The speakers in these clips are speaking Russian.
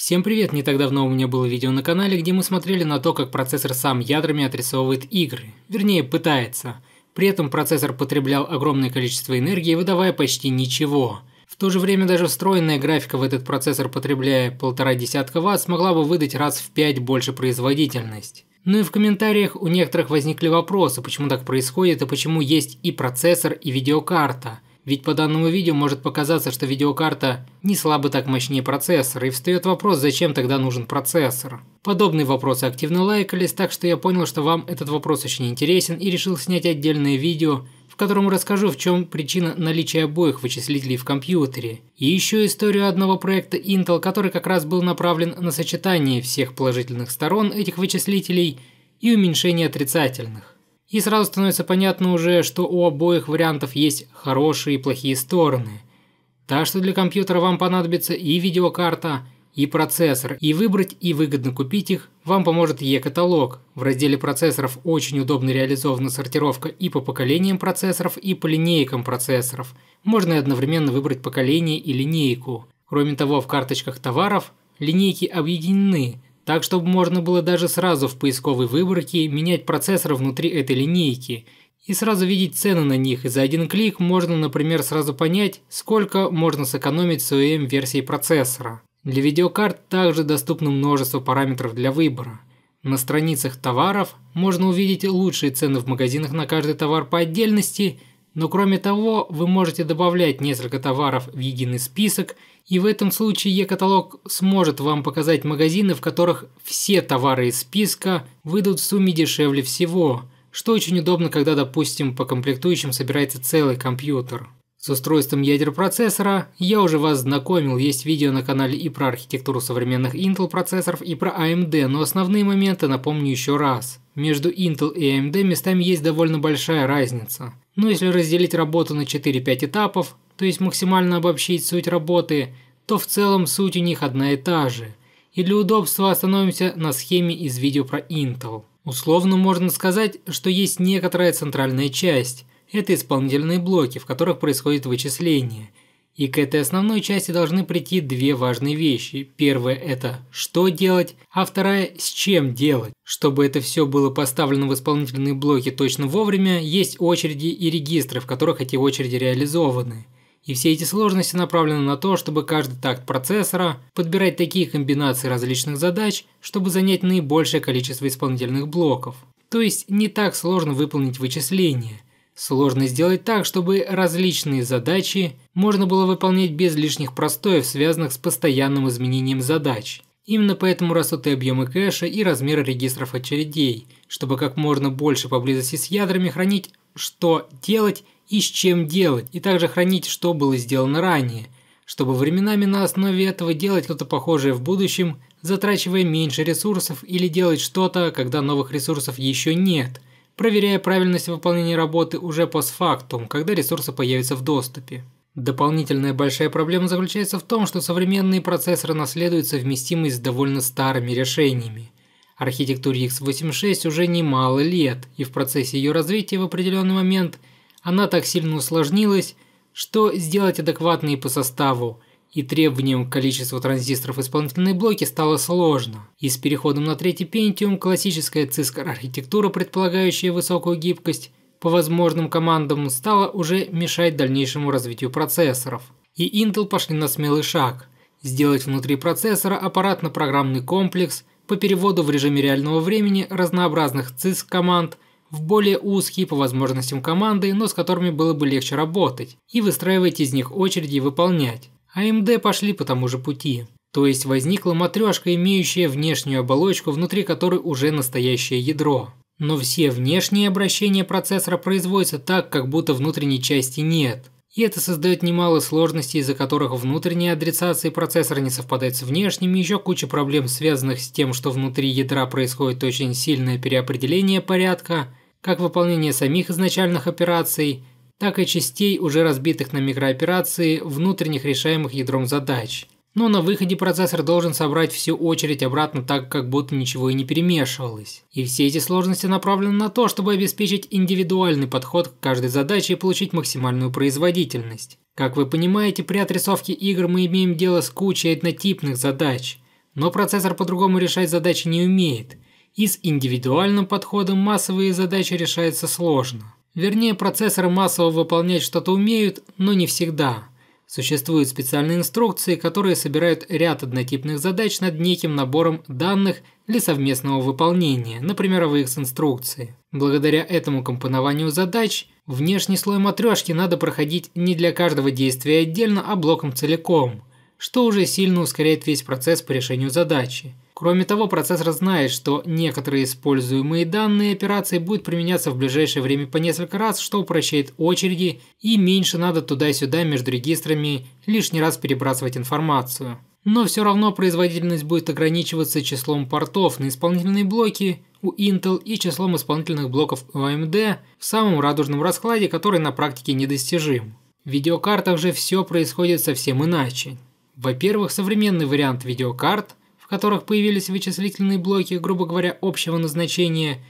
Всем привет! Не так давно у меня было видео на канале, где мы смотрели на то, как процессор сам ядрами отрисовывает игры. Вернее, пытается. При этом процессор потреблял огромное количество энергии, выдавая почти ничего. В то же время даже встроенная графика в этот процессор, потребляя полтора десятка ватт, смогла бы выдать раз в пять больше производительность. Ну и в комментариях у некоторых возникли вопросы, почему так происходит и почему есть и процессор, и видеокарта – ведь по данному видео может показаться, что видеокарта не слабо так мощнее процессора, и встает вопрос, зачем тогда нужен процессор. Подобные вопросы активно лайкались, так что я понял, что вам этот вопрос очень интересен и решил снять отдельное видео, в котором расскажу, в чем причина наличия обоих вычислителей в компьютере. И еще историю одного проекта Intel, который как раз был направлен на сочетание всех положительных сторон этих вычислителей и уменьшение отрицательных. И сразу становится понятно уже, что у обоих вариантов есть хорошие и плохие стороны. Так что для компьютера вам понадобится и видеокарта, и процессор, и выбрать и выгодно купить их вам поможет E-каталог. В разделе процессоров очень удобно реализована сортировка и по поколениям процессоров, и по линейкам процессоров. Можно и одновременно выбрать поколение и линейку. Кроме того, в карточках товаров линейки объединены – так чтобы можно было даже сразу в поисковой выборке менять процессор внутри этой линейки и сразу видеть цены на них, и за один клик можно, например, сразу понять, сколько можно сэкономить в OEM версии процессора. Для видеокарт также доступно множество параметров для выбора. На страницах товаров можно увидеть лучшие цены в магазинах на каждый товар по отдельности – но кроме того, вы можете добавлять несколько товаров в единый список, и в этом случае e-каталог сможет вам показать магазины, в которых все товары из списка выйдут в сумме дешевле всего, что очень удобно, когда, допустим, по комплектующим собирается целый компьютер. С устройством ядер процессора я уже вас знакомил, есть видео на канале и про архитектуру современных Intel процессоров, и про AMD, но основные моменты напомню еще раз. Между Intel и AMD местами есть довольно большая разница. Но если разделить работу на 4-5 этапов, то есть максимально обобщить суть работы, то в целом суть у них одна и та же. И для удобства остановимся на схеме из видео про Intel. Условно можно сказать, что есть некоторая центральная часть, это исполнительные блоки, в которых происходит вычисление. И к этой основной части должны прийти две важные вещи. Первая – это что делать, а вторая – с чем делать. Чтобы это все было поставлено в исполнительные блоки точно вовремя, есть очереди и регистры, в которых эти очереди реализованы. И все эти сложности направлены на то, чтобы каждый такт процессора подбирать такие комбинации различных задач, чтобы занять наибольшее количество исполнительных блоков. То есть не так сложно выполнить вычисления. Сложно сделать так, чтобы различные задачи можно было выполнять без лишних простоев, связанных с постоянным изменением задач. Именно поэтому растут и объемы кэша, и размеры регистров очередей, чтобы как можно больше поблизости с ядрами хранить, что делать и с чем делать, и также хранить, что было сделано ранее, чтобы временами на основе этого делать что-то похожее в будущем, затрачивая меньше ресурсов или делать что-то, когда новых ресурсов еще нет – проверяя правильность выполнения работы уже постфактум, когда ресурсы появятся в доступе. Дополнительная большая проблема заключается в том, что современные процессоры наследуют совместимость с довольно старыми решениями. Архитектуре x86 уже немало лет, и в процессе ее развития в определенный момент она так сильно усложнилась, что сделать адекватные по составу – и требованием количества транзисторов исполнительные блоки стало сложно. И с переходом на третий Pentium классическая CISC архитектура, предполагающая высокую гибкость, по возможным командам стала уже мешать дальнейшему развитию процессоров. И Intel пошли на смелый шаг – сделать внутри процессора аппаратно-программный комплекс по переводу в режиме реального времени разнообразных CISC-команд – в более узкие по возможностям команды, но с которыми было бы легче работать, и выстраивать из них очереди выполнять. АМД пошли по тому же пути. То есть возникла матрёшка, имеющая внешнюю оболочку, внутри которой уже настоящее ядро. Но все внешние обращения процессора производятся так, как будто внутренней части нет. И это создает немало сложностей, из-за которых внутренние адресации процессора не совпадают с внешними, и еще куча проблем, связанных с тем, что внутри ядра происходит очень сильное переопределение порядка, как выполнение самих изначальных операций – так и частей, уже разбитых на микрооперации, внутренних решаемых ядром задач. Но на выходе процессор должен собрать всю очередь обратно так, как будто ничего и не перемешивалось. И все эти сложности направлены на то, чтобы обеспечить индивидуальный подход к каждой задаче и получить максимальную производительность. Как вы понимаете, при отрисовке игр мы имеем дело с кучей однотипных задач. Но процессор по-другому решать задачи не умеет. И с индивидуальным подходом массовые задачи решаются сложно. Вернее, процессоры массово выполнять что-то умеют, но не всегда. Существуют специальные инструкции, которые собирают ряд однотипных задач над неким набором данных для совместного выполнения, например, их инструкции. Благодаря этому компонованию задач внешний слой матрешки надо проходить не для каждого действия отдельно, а блоком целиком, что уже сильно ускоряет весь процесс по решению задачи. Кроме того, процессор знает, что некоторые используемые данные операции будут применяться в ближайшее время по несколько раз, что упрощает очереди и меньше надо туда-сюда между регистрами лишний раз перебрасывать информацию. Но все равно производительность будет ограничиваться числом портов на исполнительные блоки у Intel и числом исполнительных блоков у AMD в самом радужном раскладе, который на практике недостижим. В видеокартах же все происходит совсем иначе. Во-первых, современный вариант видеокарт – которых появились вычислительные блоки, грубо говоря, общего назначения,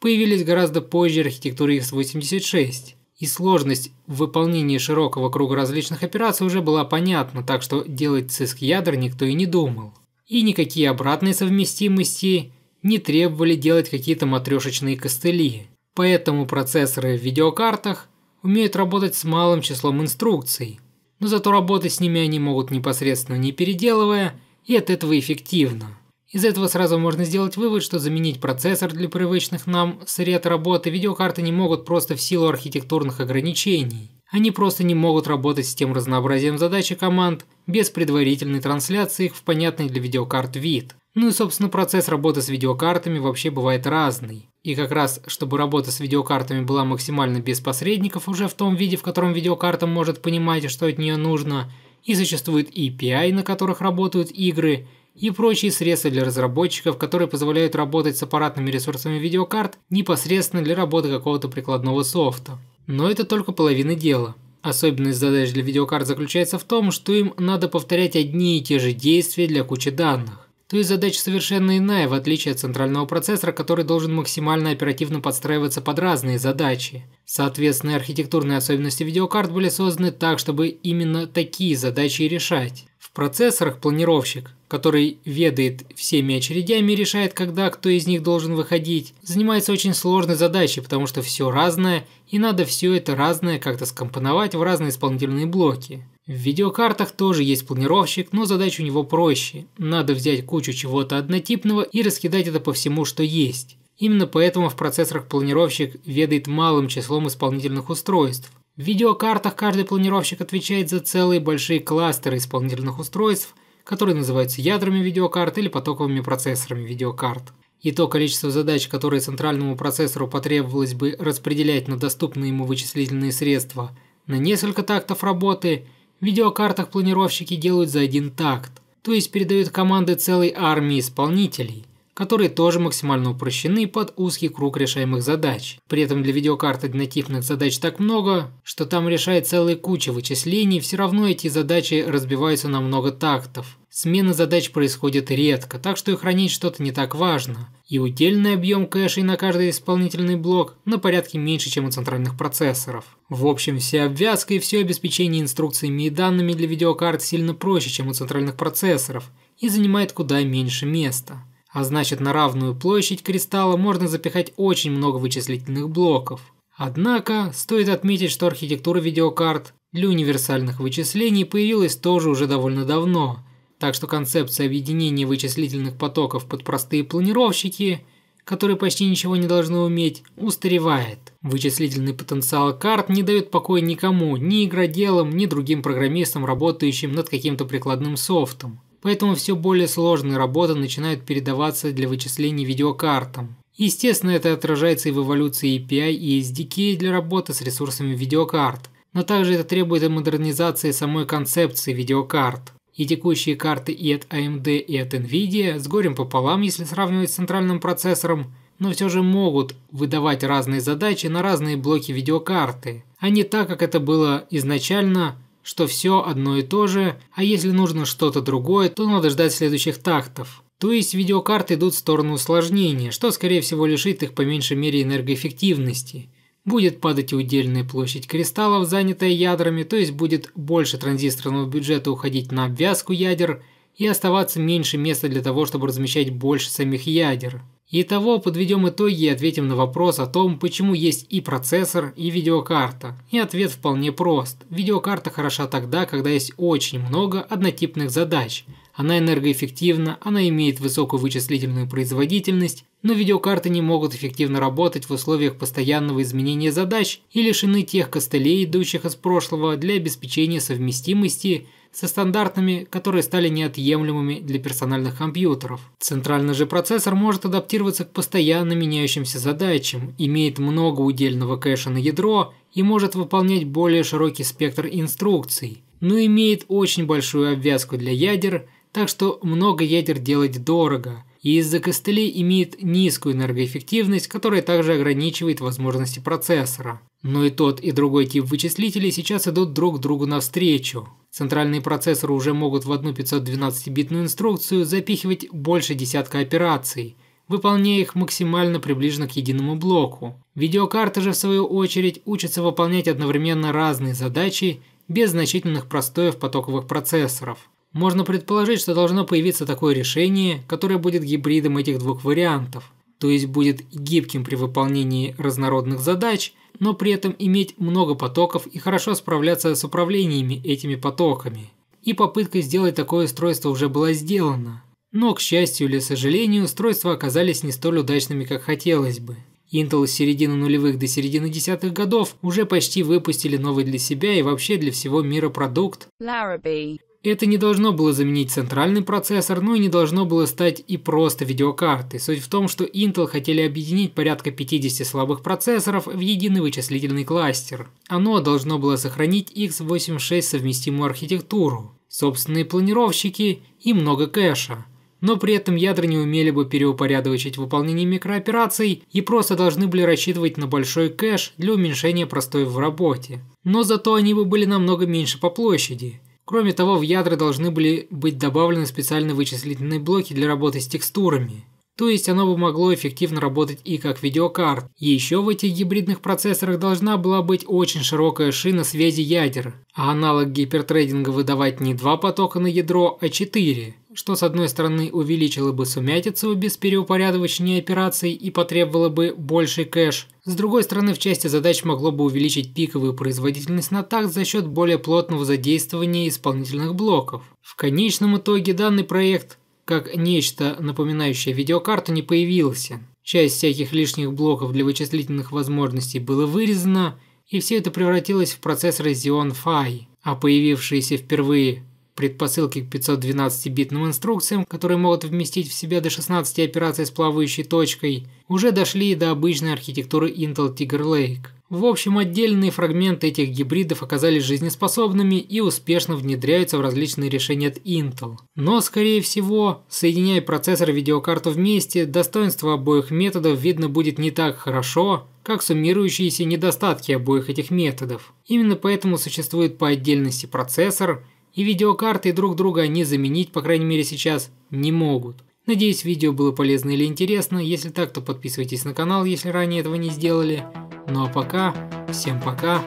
появились гораздо позже архитектуры x86, и сложность в выполнении широкого круга различных операций уже была понятна, так что делать циск ядер никто и не думал. И никакие обратные совместимости не требовали делать какие-то матрешечные костыли. Поэтому процессоры в видеокартах умеют работать с малым числом инструкций, но зато работать с ними они могут непосредственно не переделывая – и от этого эффективно. Из этого сразу можно сделать вывод, что заменить процессор для привычных нам сред работы видеокарты не могут просто в силу архитектурных ограничений. Они просто не могут работать с тем разнообразием задач и команд без предварительной трансляции их в понятный для видеокарт вид. Ну и собственно процесс работы с видеокартами вообще бывает разный. И как раз, чтобы работа с видеокартами была максимально без посредников уже в том виде, в котором видеокарта может понимать, что от нее нужно – и существуют API, на которых работают игры, и прочие средства для разработчиков, которые позволяют работать с аппаратными ресурсами видеокарт непосредственно для работы какого-то прикладного софта. Но это только половина дела. Особенность задач для видеокарт заключается в том, что им надо повторять одни и те же действия для кучи данных. То есть задача совершенно иная, в отличие от центрального процессора, который должен максимально оперативно подстраиваться под разные задачи. Соответственно, архитектурные особенности видеокарт были созданы так, чтобы именно такие задачи решать. В процессорах планировщик, который ведает всеми очередями и решает, когда кто из них должен выходить, занимается очень сложной задачей, потому что все разное, и надо все это разное как-то скомпоновать в разные исполнительные блоки. В видеокартах тоже есть планировщик, но задача у него проще. Надо взять кучу чего-то однотипного и раскидать это по всему, что есть. Именно поэтому в процессорах планировщик ведает малым числом исполнительных устройств. В видеокартах каждый планировщик отвечает за целые большие кластеры исполнительных устройств, которые называются ядрами видеокарт или потоковыми процессорами видеокарт. И то количество задач, которые центральному процессору потребовалось бы распределять на доступные ему вычислительные средства на несколько тактов работы, в видеокартах планировщики делают за один такт, то есть передают команды целой армии исполнителей которые тоже максимально упрощены под узкий круг решаемых задач. При этом для видеокарт однотипных задач так много, что там решает целая куча вычислений, все равно эти задачи разбиваются на много тактов. Смена задач происходит редко, так что и хранить что-то не так важно. И удельный объем кэшей на каждый исполнительный блок на порядке меньше, чем у центральных процессоров. В общем, вся обвязка и все обеспечение инструкциями и данными для видеокарт сильно проще, чем у центральных процессоров, и занимает куда меньше места. А значит, на равную площадь кристалла можно запихать очень много вычислительных блоков. Однако, стоит отметить, что архитектура видеокарт для универсальных вычислений появилась тоже уже довольно давно, так что концепция объединения вычислительных потоков под простые планировщики, которые почти ничего не должны уметь, устаревает. Вычислительный потенциал карт не дает покоя никому, ни игроделам, ни другим программистам, работающим над каким-то прикладным софтом поэтому все более сложные работы начинают передаваться для вычислений видеокартам. Естественно, это отражается и в эволюции API и SDK для работы с ресурсами видеокарт, но также это требует и модернизации самой концепции видеокарт. И текущие карты и от AMD, и от Nvidia с горем пополам, если сравнивать с центральным процессором, но все же могут выдавать разные задачи на разные блоки видеокарты, а не так, как это было изначально что все одно и то же, а если нужно что-то другое, то надо ждать следующих тактов. То есть видеокарты идут в сторону усложнения, что скорее всего лишит их по меньшей мере энергоэффективности. Будет падать и удельная площадь кристаллов, занятая ядрами, то есть будет больше транзисторного бюджета уходить на обвязку ядер и оставаться меньше места для того, чтобы размещать больше самих ядер. Итого подведем итоги и ответим на вопрос о том, почему есть и процессор, и видеокарта. И ответ вполне прост. Видеокарта хороша тогда, когда есть очень много однотипных задач – она энергоэффективна, она имеет высокую вычислительную производительность, но видеокарты не могут эффективно работать в условиях постоянного изменения задач и лишены тех костылей, идущих из прошлого, для обеспечения совместимости со стандартами, которые стали неотъемлемыми для персональных компьютеров. Центральный же процессор может адаптироваться к постоянно меняющимся задачам, имеет много удельного кэша на ядро и может выполнять более широкий спектр инструкций, но имеет очень большую обвязку для ядер – так что много ядер делать дорого. И из-за костылей имеет низкую энергоэффективность, которая также ограничивает возможности процессора. Но и тот, и другой тип вычислителей сейчас идут друг другу навстречу. Центральные процессоры уже могут в одну 512-битную инструкцию запихивать больше десятка операций, выполняя их максимально приближенно к единому блоку. Видеокарты же, в свою очередь, учатся выполнять одновременно разные задачи без значительных простоев потоковых процессоров. Можно предположить, что должно появиться такое решение, которое будет гибридом этих двух вариантов, то есть будет гибким при выполнении разнородных задач, но при этом иметь много потоков и хорошо справляться с управлениями этими потоками. И попытка сделать такое устройство уже была сделана. Но, к счастью или сожалению, устройства оказались не столь удачными, как хотелось бы. Intel с середины нулевых до середины десятых годов уже почти выпустили новый для себя и вообще для всего мира продукт Larrabee это не должно было заменить центральный процессор, ну и не должно было стать и просто видеокартой. Суть в том, что Intel хотели объединить порядка 50 слабых процессоров в единый вычислительный кластер. Оно должно было сохранить x86 совместимую архитектуру, собственные планировщики и много кэша. Но при этом ядра не умели бы переупорядочить выполнение микроопераций и просто должны были рассчитывать на большой кэш для уменьшения простой в работе. Но зато они бы были намного меньше по площади – Кроме того, в ядра должны были быть добавлены специальные вычислительные блоки для работы с текстурами. То есть оно бы могло эффективно работать и как видеокарт. Еще в этих гибридных процессорах должна была быть очень широкая шина связи ядер, а аналог гипертрейдинга выдавать не два потока на ядро, а четыре что с одной стороны увеличило бы сумятицу без переупорядочения операций и потребовало бы больше кэш, с другой стороны в части задач могло бы увеличить пиковую производительность на такт за счет более плотного задействования исполнительных блоков. В конечном итоге данный проект, как нечто напоминающее видеокарту, не появился. Часть всяких лишних блоков для вычислительных возможностей была вырезана, и все это превратилось в процесс Razion Phi, а появившиеся впервые предпосылки к 512-битным инструкциям, которые могут вместить в себя до 16 операций с плавающей точкой, уже дошли и до обычной архитектуры Intel Tiger Lake. В общем, отдельные фрагменты этих гибридов оказались жизнеспособными и успешно внедряются в различные решения от Intel. Но, скорее всего, соединяя процессор и видеокарту вместе, достоинство обоих методов видно будет не так хорошо, как суммирующиеся недостатки обоих этих методов. Именно поэтому существует по отдельности процессор, и видеокарты друг друга не заменить, по крайней мере сейчас, не могут. Надеюсь, видео было полезно или интересно. Если так, то подписывайтесь на канал, если ранее этого не сделали. Ну а пока, всем пока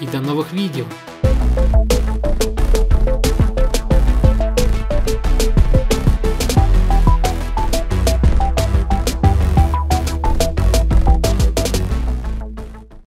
и до новых видео.